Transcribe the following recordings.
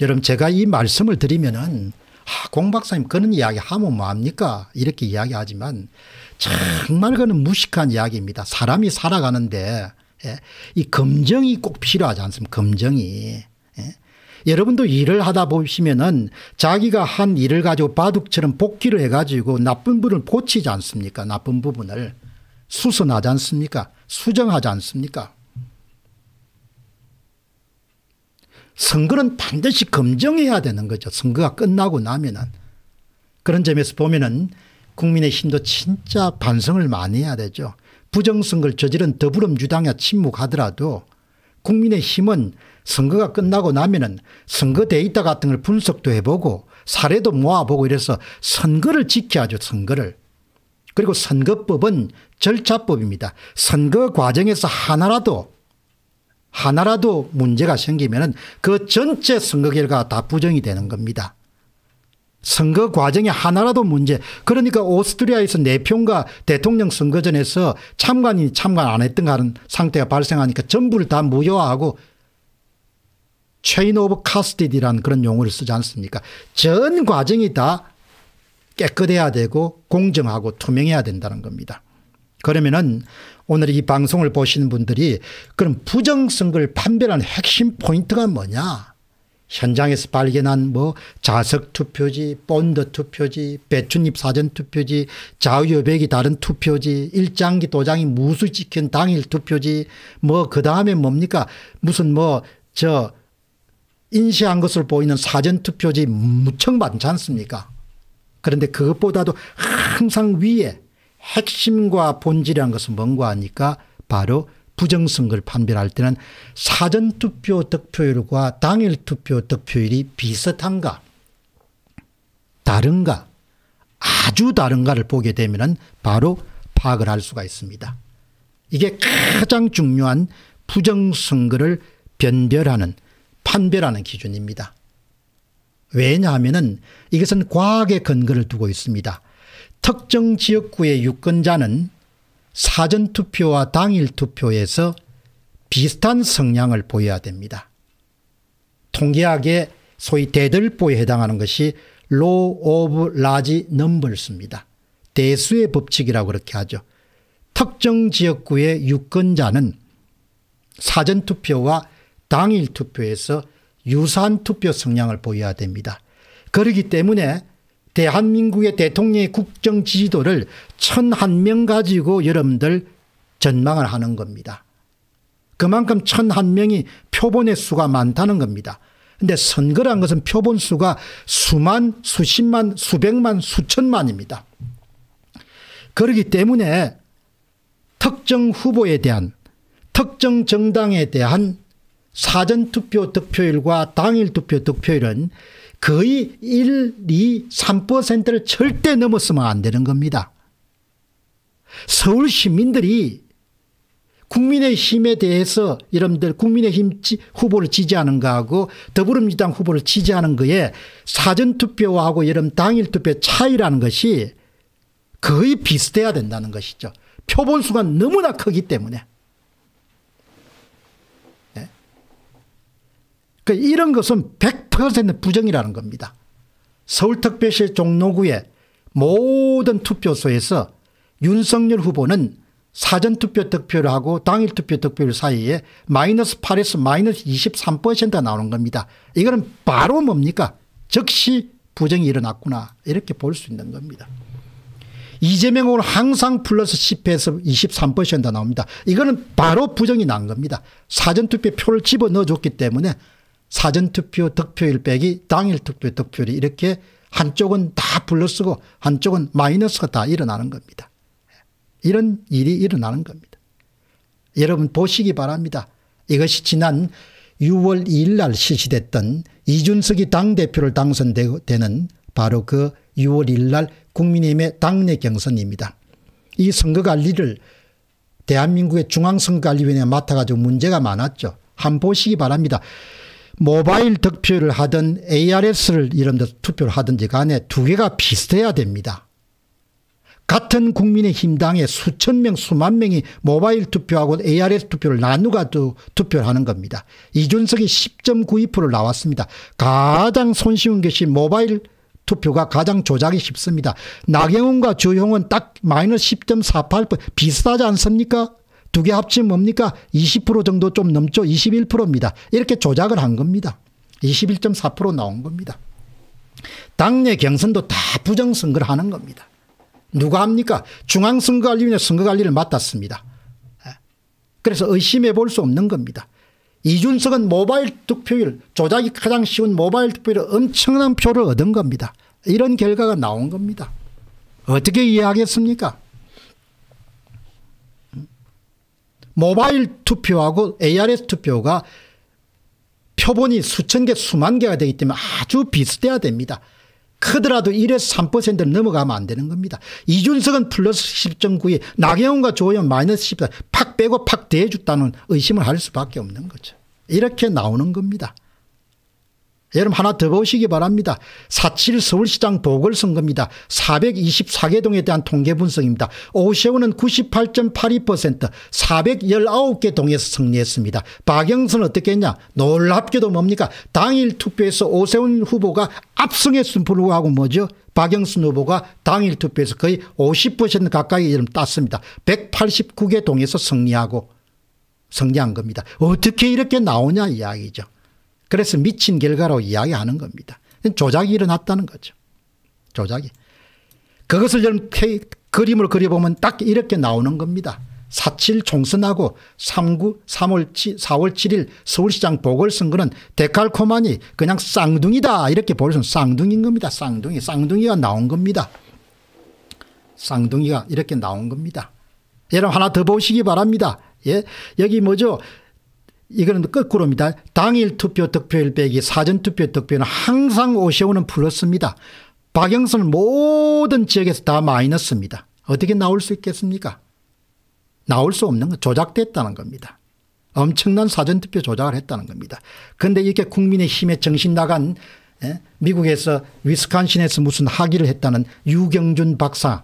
여러분 제가 이 말씀을 드리면은 아, 공 박사님 그런 이야기 하면 뭐합니까 이렇게 이야기하지만 정말 그는 무식한 이야기입니다. 사람이 살아가는데 예, 이 검정이 꼭 필요하지 않습니까 검정이. 예. 여러분도 일을 하다 보시면은 자기가 한 일을 가지고 바둑처럼 복귀를 해가지고 나쁜 부분을 고치지 않습니까? 나쁜 부분을 수선하지 않습니까? 수정하지 않습니까? 선거는 반드시 검증해야 되는 거죠. 선거가 끝나고 나면은. 그런 점에서 보면은 국민의힘도 진짜 반성을 많이 해야 되죠. 부정선거를 저지른 더불어민주당이 침묵하더라도 국민의힘은 선거가 끝나고 나면은 선거 데이터 같은 걸 분석도 해보고 사례도 모아보고 이래서 선거를 지켜야죠. 선거를. 그리고 선거법은 절차법입니다. 선거 과정에서 하나라도 하나라도 문제가 생기면 그 전체 선거 결과가 다 부정이 되는 겁니다. 선거 과정에 하나라도 문제 그러니까 오스트리아에서 내평과 네 대통령 선거전에서 참관이 참관 안 했던 하는 상태가 발생하니까 전부를 다 무효화하고 체인 오브 카스티디라는 그런 용어를 쓰지 않습니까 전 과정이 다 깨끗해야 되고 공정하고 투명해야 된다는 겁니다. 그러면은 오늘 이 방송을 보시는 분들이 그럼 부정선거를 판별하는 핵심 포인트가 뭐냐 현장에서 발견한 뭐 자석 투표지 본드 투표지 배춧잎 사전 투표지 자유여백이 다른 투표지 일장기 도장이 무수 찍힌 당일 투표지 뭐 그다음에 뭡니까 무슨 뭐 저 인쇄한 것을 보이는 사전 투표지 음, 무척 많지 않습니까 그런데 그것보다도 항상 위에 핵심과 본질이란 것은 뭔가 하니까 바로 부정선거를 판별할 때는 사전투표 득표율과 당일투표 득표율이 비슷한가 다른가 아주 다른가를 보게 되면 바로 파악을 할 수가 있습니다. 이게 가장 중요한 부정선거를 변별하는 판별하는 기준입니다. 왜냐하면 이것은 과학의 근거를 두고 있습니다. 특정 지역구의 유권자는 사전투표와 당일투표에서 비슷한 성향을 보여야 됩니다. 통계학의 소위 대들보에 해당하는 것이 law of large numbers입니다. 대수의 법칙이라고 그렇게 하죠. 특정 지역구의 유권자는 사전투표와 당일투표에서 유사한 투표 성향을 보여야 됩니다. 그렇기 때문에 대한민국의 대통령의 국정 지도를 지 천한 명 가지고 여러분들 전망을 하는 겁니다. 그만큼 천 한 명이 표본의 수가 많다는 겁니다. 근데 선거란 것은 표본 수가 수만, 수십만, 수백만, 수천만입니다. 그렇기 때문에 특정 후보에 대한 특정 정당에 대한 사전투표 득표율과 당일 투표 득표율은 거의 1, 2, 3%를 절대 넘었으면 안 되는 겁니다. 서울 시민들이 국민의힘에 대해서 여러분들 국민의힘 후보를 지지하는 거하고 더불어민주당 후보를 지지하는 거에 사전투표하고 여러 당일투표 차이라는 것이 거의 비슷해야 된다는 것이죠. 표본수가 너무나 크기 때문에. 그러니까 이런 것은 100% 부정이라는 겁니다. 서울특별시 종로구의 모든 투표소에서 윤석열 후보는 사전투표 득표를 하고 당일투표 득표율 사이에 마이너스 8에서 마이너스 23%가 나오는 겁니다. 이거는 바로 뭡니까? 즉시 부정이 일어났구나 이렇게 볼 수 있는 겁니다. 이재명은 항상 플러스 10에서 23%가 나옵니다. 이거는 바로 부정이 난 겁니다. 사전투표 표를 집어넣어줬기 때문에 사전투표 득표율 빼기 당일 투표 득표율이 이렇게 한쪽은 다 불러쓰고 한쪽은 마이너스가 다 일어나는 겁니다. 이런 일이 일어나는 겁니다. 여러분 보시기 바랍니다. 이것이 지난 6월 2일 날 실시됐던 이준석이 당대표를 당선되는 바로 그 6월 1일 날 국민의힘의 당내 경선입니다. 이 선거관리를 대한민국의 중앙선거관리위원회에 맡아가지고 문제가 많았죠. 한번 보시기 바랍니다. 모바일 득표를 하든 ARS를 이런 데서 투표를 하든지 간에 두 개가 비슷해야 됩니다. 같은 국민의힘당에 수천 명 수만 명이 모바일 투표하고 ARS 투표를 나누가 투표를 하는 겁니다. 이준석이 10.92% 나왔습니다. 가장 손쉬운 것이 모바일 투표가 가장 조작이 쉽습니다. 나경원과 주용은 딱 마이너스 10.48% 비슷하지 않습니까? 두개 합치면 뭡니까? 20% 정도 좀 넘죠? 21%입니다. 이렇게 조작을 한 겁니다. 21.4% 나온 겁니다. 당내 경선도 다 부정선거를 하는 겁니다. 누가 합니까? 중앙선거관리위원회 선거관리를 맡았습니다. 예. 그래서 의심해 볼 수 없는 겁니다. 이준석은 모바일 득표율 조작이 가장 쉬운 모바일 득표율 을 엄청난 표를 얻은 겁니다. 이런 결과가 나온 겁니다. 어떻게 이해하겠습니까? 모바일 투표하고 ARS 투표가 표본이 수천 개 수만 개가 되기 때문에 아주 비슷해야 됩니다. 크더라도 1에서 3%를 넘어가면 안 되는 겁니다. 이준석은 플러스 10.9에 나경원과 조호 마이너스 14. 팍 빼고 팍 대해줬다는 의심을 할 수밖에 없는 거죠. 이렇게 나오는 겁니다. 여러분 하나 더 보시기 바랍니다. 4.7 서울시장 보궐선거입니다. 424개 동에 대한 통계 분석입니다. 오세훈은 98.82% 419개 동에서 승리했습니다. 박영선 은 어떻게 했냐 놀랍게도 뭡니까 당일 투표에서 오세훈 후보가 압승했음 불구하고 뭐죠 박영선 후보가 당일 투표에서 거의 50% 가까이 이름 땄습니다. 189개 동에서 승리하고 승리한 겁니다. 어떻게 이렇게 나오냐 이야기죠. 그래서 미친 결과로 이야기하는 겁니다. 조작이 일어났다는 거죠. 조작이. 그것을 좀 그림을 그려보면 딱 이렇게 나오는 겁니다. 4.7 총선하고 3구 3월 7, 4월 7일 서울시장 보궐선거는 데칼코마니 그냥 쌍둥이다 이렇게 보여서 쌍둥이인 겁니다. 쌍둥이 쌍둥이가 나온 겁니다. 쌍둥이가 이렇게 나온 겁니다. 여러분 하나 더 보시기 바랍니다. 예? 여기 뭐죠? 이거는 거꾸로입니다. 당일 투표 득표율 빼기 사전 투표 득표는 항상 오세훈은 플러스입니다. 박영선은 모든 지역에서 다 마이너스입니다. 어떻게 나올 수 있겠습니까? 나올 수 없는 건 조작됐다는 겁니다. 엄청난 사전투표 조작을 했다는 겁니다. 그런데 이렇게 국민의힘에 정신 나간 예? 미국에서 위스콘신에서 무슨 학위를 했다는 유경준 박사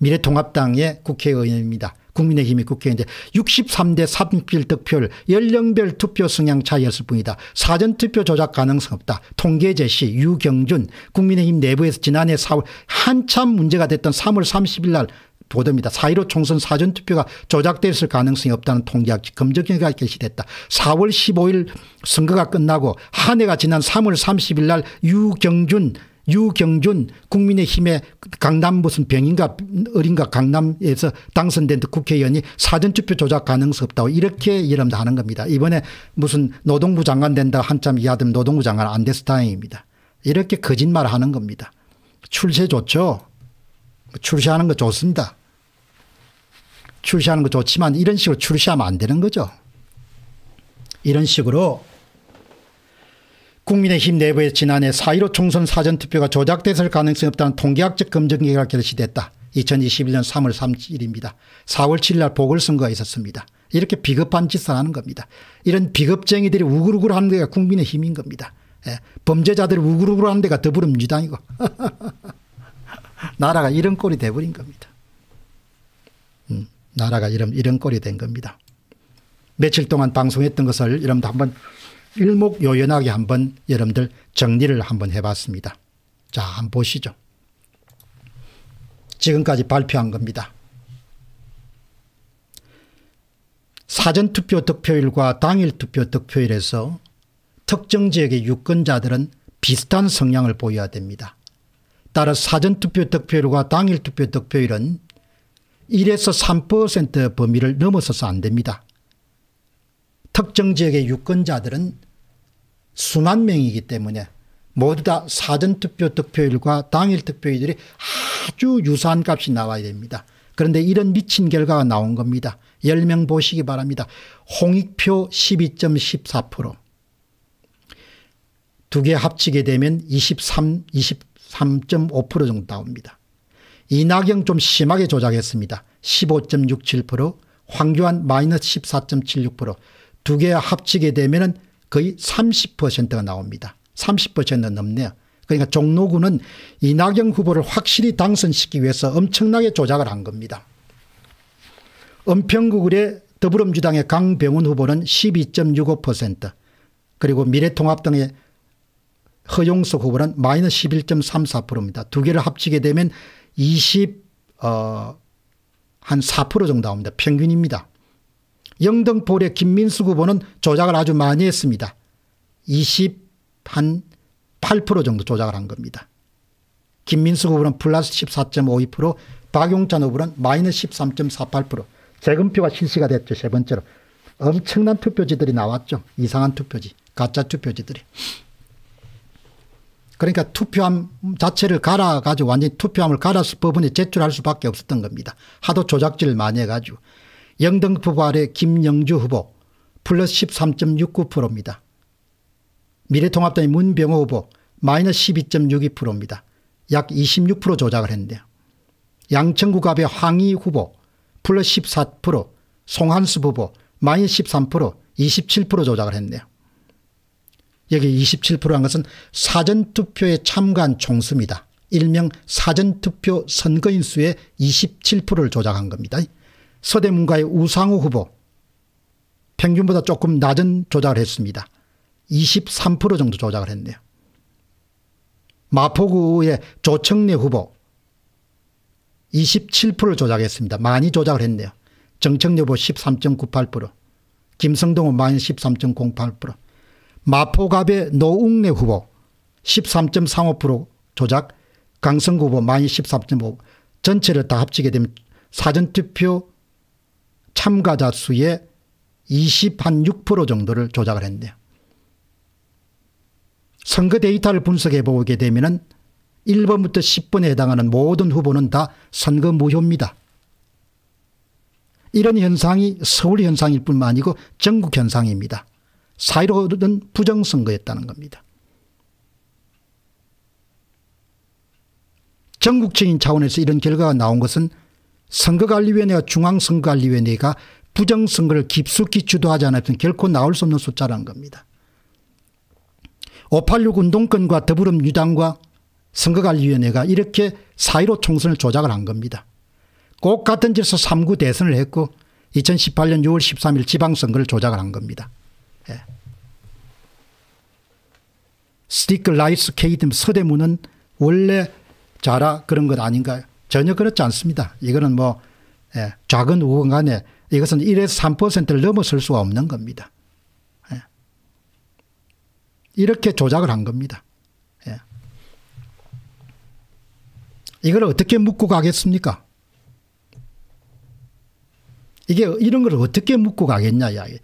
미래통합당의 국회의원입니다. 국민의힘이 국회에 이제 63대 3길 득표율 연령별 투표 성향 차이였을 뿐이다. 사전투표 조작 가능성 없다. 통계 제시 유경준 국민의힘 내부에서 지난해 4월 한참 문제가 됐던 3월 30일 날 보도입니다. 4.15 총선 사전투표가 조작됐을 가능성이 없다는 통계학 검증회가 개시됐다. 4월 15일 선거가 끝나고 한 해가 지난 3월 30일 날 유경준 유경준 국민의힘의 강남 무슨 병인가 어린가 강남에서 당선된 그 국회의원이 사전투표 조작 가능성 없다고 이렇게 여러도 하는 겁니다. 이번에 무슨 노동부 장관 된다 한참 이하되 노동부 장관 안 됐을 다행입니다. 이렇게 거짓말 하는 겁니다. 출세 좋죠. 뭐 출세하는 거 좋습니다. 출세하는거 좋지만 이런 식으로 출세하면안 되는 거죠. 이런 식으로 국민의힘 내부에 지난해 4.15 총선 사전투표가 조작됐을 가능성이 없다는 통계학적 검증 결과가 결시됐다. 2021년 3월 3일입니다. 4월 7일 날 보궐선거가 있었습니다. 이렇게 비겁한 짓을 하는 겁니다. 이런 비겁쟁이들이 우글우글 하는 데가 국민의힘인 겁니다. 예. 범죄자들이 우글우글 하는 데가 더불어민주당이고 나라가 이런 꼴이 돼버린 겁니다. 음, 나라가 이런 이런 꼴이 된 겁니다. 며칠 동안 방송했던 것을 여러분도 한번 일목요연하게 한번 여러분들 정리를 한번 해봤습니다. 자, 한번 보시죠. 지금까지 발표한 겁니다. 사전투표 득표율과 당일투표 득표율에서 특정 지역의 유권자들은 비슷한 성향을 보여야 됩니다. 따라 사전투표 득표율과 당일투표 득표율은 1에서 3% 범위를 넘어서서 안 됩니다. 특정 지역의 유권자들은 수만 명이기 때문에 모두 다 사전투표 득표율과 당일 투표율이 아주 유사한 값이 나와야 됩니다. 그런데 이런 미친 결과가 나온 겁니다. 10명 보시기 바랍니다. 홍익표 12.14%두 개 합치게 되면 23, 23.5% 정도 나옵니다. 이낙영 좀 심하게 조작했습니다. 15.67% 황교안 마이너스 14.76%두 개 합치게 되면 거의 30%가 나옵니다. 30% 넘네요. 그러니까 종로구는 이낙연 후보를 확실히 당선시키기 위해서 엄청나게 조작을 한 겁니다. 은평구의 더불어민주당의 강병훈 후보는 12.65% 그리고 미래통합당의 허용석 후보는 마이너스 11.34%입니다. 두 개를 합치게 되면 20, 어, 한 4% 정도 나옵니다. 평균입니다. 영등포의 김민수 후보는 조작을 아주 많이 했습니다. 20 한 8% 정도 조작을 한 겁니다. 김민수 후보는 플러스 14.52%, 박용찬 후보는 마이너스 13.48%. 재금표가 실시가 됐죠. 세 번째로. 엄청난 투표지들이 나왔죠. 이상한 투표지, 가짜 투표지들이. 그러니까 투표함 자체를 갈아가지고 완전히 투표함을 갈아서 법원에 제출할 수밖에 없었던 겁니다. 하도 조작질을 많이 해가지고. 영등포 구 아래 김영주 후보 플러스 13.69%입니다. 미래통합당의 문병호 후보 마이너스 12.62%입니다. 약 26% 조작을 했는데요. 양천구갑의 황희 후보 플러스 14%, 송한수 후보 마이너스 13%, 27% 조작을 했네요. 여기 27%한 것은 사전투표에 참가한 총수입니다. 일명 사전투표 선거인수의 27%를 조작한 겁니다. 서대문과의 우상호 후보 평균보다 조금 낮은 조작을 했습니다. 23% 정도 조작을 했네요. 마포구의 조청래 후보 27%를 조작했습니다. 많이 조작을 했네요. 정청래 후보 13.98% 김성동 후보 13.08% 마포갑의 노웅래 후보 13.35% 조작 강성구 후보 13.5 전체를 다 합치게 되면 사전투표 참가자 수의 26% 0 정도를 조작을 했네요. 선거 데이터를 분석해 보게 되면 1번부터 10번에 해당하는 모든 후보는 다 선거 무효입니다. 이런 현상이 서울 현상일 뿐만 아니고 전국 현상입니다. 사이로는 부정선거였다는 겁니다. 전국적인 차원에서 이런 결과가 나온 것은 선거관리위원회와 중앙선거관리위원회가 부정선거를 깊숙이 주도하지 않았던 결코 나올 수 없는 숫자라는 겁니다. 586 운동권과 더불어민주당과 선거관리위원회가 이렇게 사1로 총선을 조작을 한 겁니다. 꼭 같은 질서 3구 대선을 했고 2018년 6월 13일 지방선거를 조작을 한 겁니다. 예. 스티클 라이스 케이듬 서대문은 원래 자라 그런 것 아닌가요? 전혀 그렇지 않습니다. 이거는 뭐 예, 작은 우건 간에 이것은 1에서 3%를 넘어설 수가 없는 겁니다. 예. 이렇게 조작을 한 겁니다. 예. 이걸 어떻게 묻고 가겠습니까? 이게 이런 걸 어떻게 묻고 가겠냐 이야기.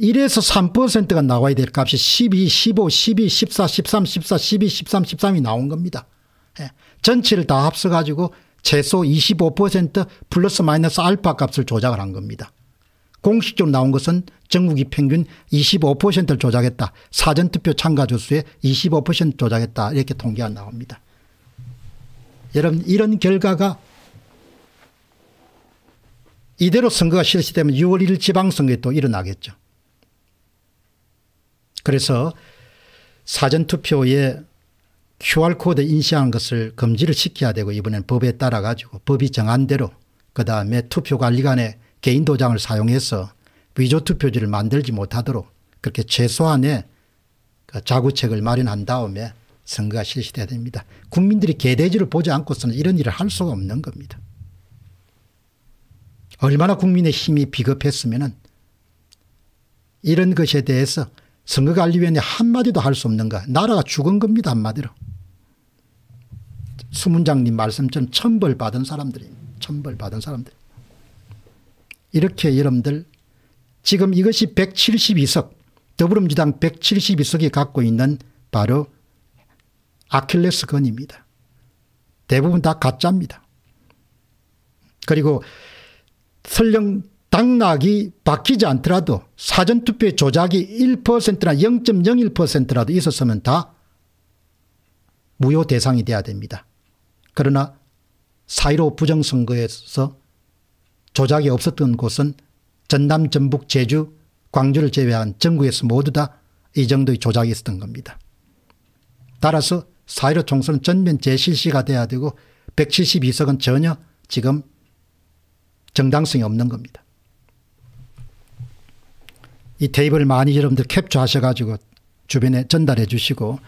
1에서 3%가 나와야 될 값이 12, 15, 12, 14, 13, 14, 12, 13, 13이 나온 겁니다. 예. 전체를 다 합쳐가지고 최소 25% 플러스 마이너스 알파 값을 조작을 한 겁니다. 공식적으로 나온 것은 전국이 평균 25%를 조작했다. 사전투표 참가자 수의 25% 조작했다. 이렇게 통계가 나옵니다. 여러분 이런 결과가 이대로 선거가 실시되면 6월 1일 지방선거에 또 일어나겠죠. 그래서 사전투표에 QR코드 인식하는 것을 금지를 시켜야 되고 이번엔 법에 따라 가지고 법이 정한 대로 그 다음에 투표관리관의 개인 도장을 사용해서 위조 투표지를 만들지 못하도록 그렇게 최소한의 그 자구책을 마련한 다음에 선거가 실시돼야 됩니다. 국민들이 개돼지를 보지 않고서는 이런 일을 할 수가 없는 겁니다. 얼마나 국민의 힘이 비겁했으면 은 이런 것에 대해서 선거관리위원회 한마디도 할 수 없는가 나라가 죽은 겁니다 한마디로. 수문장님 말씀처럼 천벌받은 사람들입니다. 천벌받은 사람들. 이렇게 여러분들 지금 이것이 172석 더불어민주당 172석이 갖고 있는 바로 아킬레스건입니다. 대부분 다 가짜입니다. 그리고 설령 당락이 바뀌지 않더라도 사전투표의 조작이 1%나 0.01%라도 있었으면 다 무효 대상이 돼야 됩니다. 그러나 사1 5 부정선거에서 조작이 없었던 곳은 전남, 전북, 제주, 광주를 제외한 전국에서 모두 다 이 정도의 조작이 있었던 겁니다. 따라서 사1 5 총선은 전면 재실시가 돼야 되고 172석은 전혀 지금 정당성이 없는 겁니다. 이 테이블 많이 여러분들 캡처하셔가지고 주변에 전달해 주시고